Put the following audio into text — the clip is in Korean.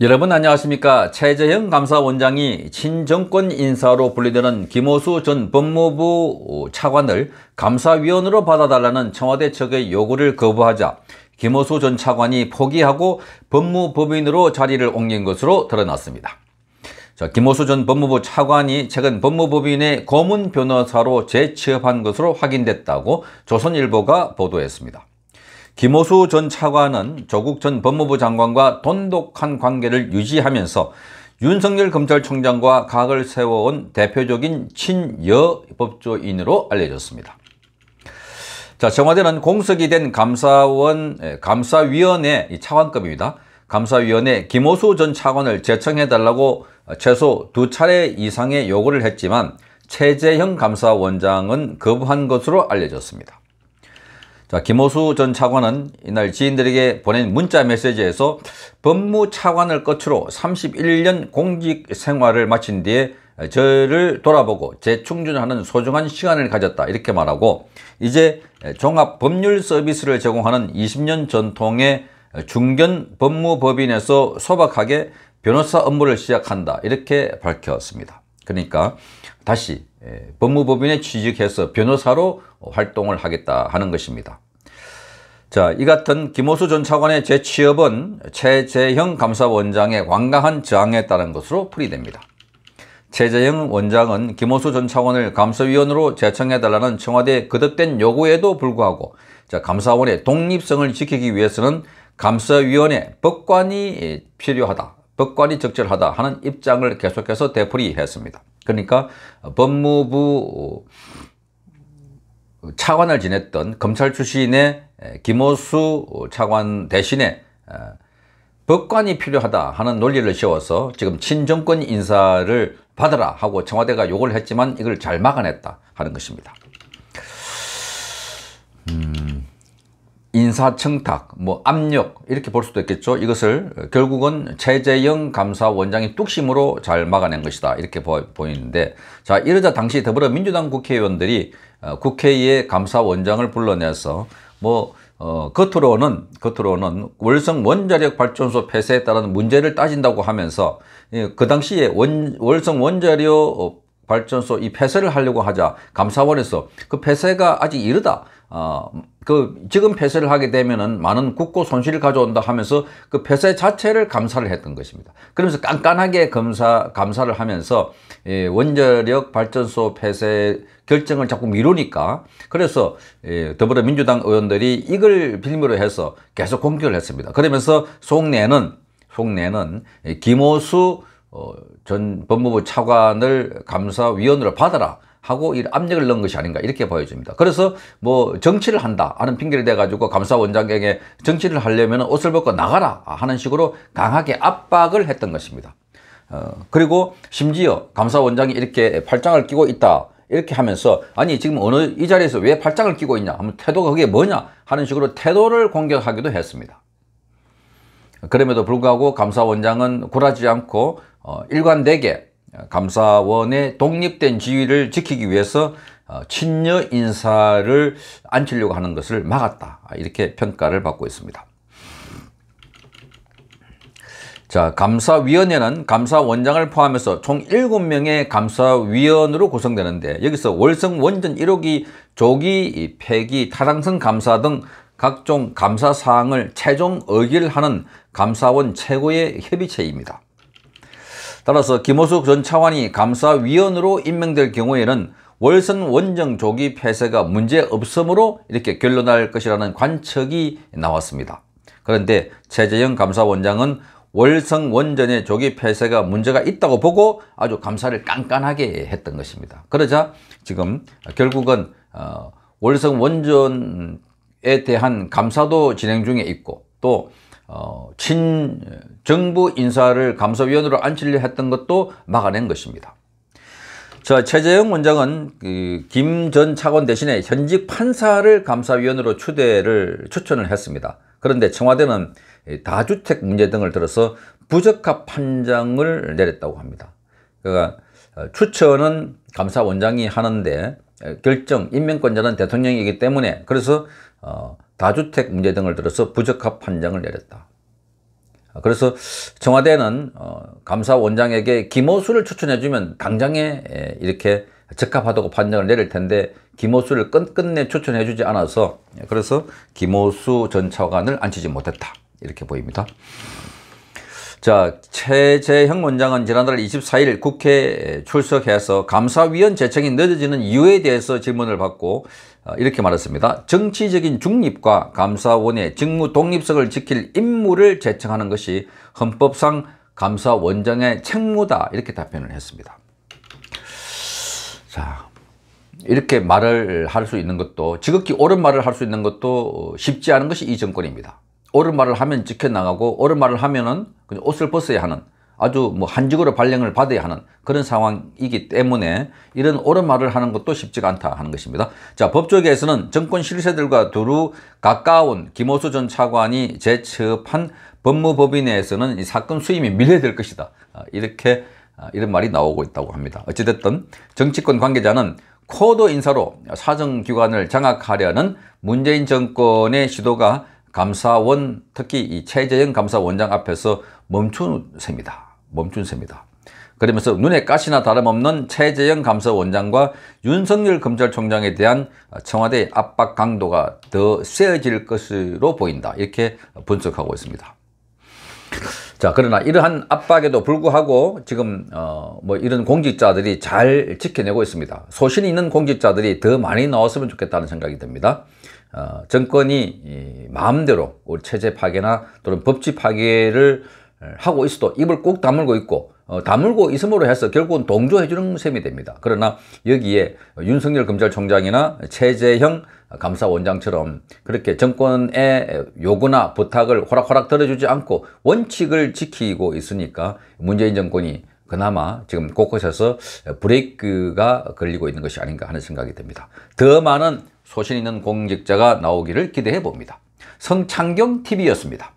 여러분 안녕하십니까 최재형 감사원장이 친정권 인사로 분리되는 김호수 전 법무부 차관을 감사위원으로 받아달라는 청와대 측의 요구를 거부하자 김호수 전 차관이 포기하고 법무법인으로 자리를 옮긴 것으로 드러났습니다. 자, 김호수 전 법무부 차관이 최근 법무법인의 고문 변호사로 재취업한 것으로 확인됐다고 조선일보가 보도했습니다. 김호수 전 차관은 조국 전 법무부 장관과 돈독한 관계를 유지하면서 윤석열 검찰총장과 각을 세워온 대표적인 친여 법조인으로 알려졌습니다. 자, 청와대는 공석이 된 감사원, 예, 감사위원회 차관급입니다. 감사위원회 김호수 전 차관을 재청해달라고 최소 두 차례 이상의 요구를 했지만 최재형 감사원장은 거부한 것으로 알려졌습니다. 자, 김호수 전 차관은 이날 지인들에게 보낸 문자 메시지에서 법무 차관을 끝으로 31년 공직 생활을 마친 뒤에 저를 돌아보고 재충전하는 소중한 시간을 가졌다 이렇게 말하고 이제 종합 법률 서비스를 제공하는 20년 전통의 중견 법무법인에서 소박하게 변호사 업무를 시작한다 이렇게 밝혔습니다. 그러니까 다시 예, 법무법인에 취직해서 변호사로 활동을 하겠다 하는 것입니다. 자, 이 같은 김호수 전 차관의 재취업은 최재형 감사원장의 완강한 저항에 따른 것으로 풀이됩니다. 최재형 원장은 김호수 전 차관을 감사위원으로 재청해달라는 청와대의 거듭된 요구에도 불구하고 자, 감사원의 독립성을 지키기 위해서는 감사위원회 법관이 필요하다, 법관이 적절하다 하는 입장을 계속해서 되풀이했습니다. 그러니까 법무부 차관을 지냈던 검찰 출신의 김호수 차관 대신에 어, 법관이 필요하다 하는 논리를 씌워서 지금 친정권 인사를 받으라 하고 청와대가 욕을 했지만 이걸 잘 막아냈다 하는 것입니다. 음... 인사청탁, 뭐 압력 이렇게 볼 수도 있겠죠. 이것을 결국은 최재영 감사원장이 뚝심으로 잘 막아낸 것이다 이렇게 보, 보이는데 자 이러자 당시 더불어민주당 국회의원들이 어, 국회의 감사원장을 불러내서 뭐 어, 겉으로는 겉으로는 월성 원자력 발전소 폐쇄에 따른 문제를 따진다고 하면서 예, 그 당시에 원, 월성 원자력 발전소 이 폐쇄를 하려고 하자 감사원에서 그 폐쇄가 아직 이르다 어, 그 지금 폐쇄를 하게 되면은 많은 국고 손실을 가져온다 하면서 그 폐쇄 자체를 감사를 했던 것입니다. 그러면서 깐깐하게 검사 감사를 하면서 예, 원자력 발전소 폐쇄 결정을 자꾸 미루니까 그래서 예, 더불어민주당 의원들이 이걸 빌미로 해서 계속 공격을 했습니다. 그러면서 속내는 속내는 예, 김호수 어, 전 법무부 차관을 감사위원으로 받아라 하고 이 압력을 넣은 것이 아닌가 이렇게 보여집니다. 그래서 뭐 정치를 한다 하는 핑계를 대가지고 감사원장에게 정치를 하려면 옷을 벗고 나가라 하는 식으로 강하게 압박을 했던 것입니다. 어, 그리고 심지어 감사원장이 이렇게 팔짱을 끼고 있다 이렇게 하면서 아니 지금 어느 이 자리에서 왜 팔짱을 끼고 있냐 하면 태도가 그게 뭐냐 하는 식으로 태도를 공격하기도 했습니다. 그럼에도 불구하고 감사원장은 굴하지 않고 어, 일관되게 감사원의 독립된 지위를 지키기 위해서 어, 친여 인사를 앉히려고 하는 것을 막았다 이렇게 평가를 받고 있습니다. 자, 감사위원회는 감사원장을 포함해서 총 7명의 감사위원으로 구성되는데 여기서 월성 원전 1호기 조기 폐기 타당성 감사 등 각종 감사 사항을 최종 의결하는 감사원 최고의 협의체입니다. 따라서 김호숙 전 차관이 감사위원으로 임명될 경우에는 월선 원정 조기 폐쇄가 문제없음으로 이렇게 결론할 것이라는 관측이 나왔습니다. 그런데 최재형 감사원장은 월성 원전의 조기 폐쇄가 문제가 있다고 보고 아주 감사를 깐깐하게 했던 것입니다. 그러자 지금 결국은 어, 월성 원전 에 대한 감사도 진행 중에 있고 또 어, 친정부 인사를 감사위원으로 앉히려 했던 것도 막아낸 것입니다. 자, 최재형 원장은 그 김 전 차관 대신에 현직 판사를 감사위원으로 추대를 추천을 했습니다. 그런데 청와대는 다주택 문제 등을 들어서 부적합 판정을 내렸다고 합니다. 그러니까 추천은 감사원장이 하는데 결정, 임명권자는 대통령이기 때문에 그래서 어, 다주택 문제 등을 들어서 부적합 판정을 내렸다. 어, 그래서 청와대는 어, 감사원장에게 김호수를 추천해주면 당장에 에, 예, 이렇게 적합하다고 판정을 내릴 텐데 김호수를 끝끝내 추천해주지 않아서 예, 그래서 김호수 전 차관을 앉히지 못했다. 이렇게 보입니다. 자, 최재형 원장은 지난달 24일 국회에 출석해서 감사위원 재청이 늦어지는 이유에 대해서 질문을 받고 어, 이렇게 말했습니다. 정치적인 중립과 감사원의 직무 독립성을 지킬 임무를 재청하는 것이 헌법상 감사원장의 책무다 이렇게 답변을 했습니다. 자, 이렇게 말을 할 수 있는 것도 지극히 옳은 말을 할 수 있는 것도 쉽지 않은 것이 이 정권입니다. 옳은 말을 하면 지켜나가고 옳은 말을 하면은 옷을 벗어야 하는 아주 뭐 한직으로 발령을 받아야 하는 그런 상황이기 때문에 이런 옳은 말을 하는 것도 쉽지가 않다 하는 것입니다. 자, 법조계에서는 정권 실세들과 두루 가까운 김호수 전 차관이 재처한 법무법인에서는 이 사건 수임이 밀려될 것이다. 아, 이렇게 아, 이런 말이 나오고 있다고 합니다. 어찌됐든 정치권 관계자는 코드 인사로 사정기관을 장악하려는 문재인 정권의 시도가 감사원, 특히 이 최재형 감사원장 앞에서 멈춘 셈이다. 멈춘 셈이다. 그러면서 눈에 가시나 다름없는 최재형 감사원장과 윤석열 검찰총장에 대한 청와대의 압박 강도가 더 세질 어 것으로 보인다. 이렇게 분석하고 있습니다. 자, 그러나 이러한 압박에도 불구하고 지금 어 뭐 이런 공직자들이 잘 지켜내고 있습니다. 소신이 있는 공직자들이 더 많이 나왔으면 좋겠다는 생각이 듭니다. 어, 정권이 마음대로 우리 체제 파괴나 또는 법치 파괴를 하고 있어도 입을 꼭 다물고 있고 어, 다물고 있음으로 해서 결국은 동조해 주는 셈이 됩니다. 그러나 여기에 윤석열 검찰총장이나 최재형 감사원장처럼 그렇게 정권의 요구나 부탁을 호락호락 들어주지 않고 원칙을 지키고 있으니까 문재인 정권이 그나마 지금 곳곳에서 브레이크가 걸리고 있는 것이 아닌가 하는 생각이 듭니다. 더 많은 소신 있는 공직자가 나오기를 기대해 봅니다. 성창경TV였습니다.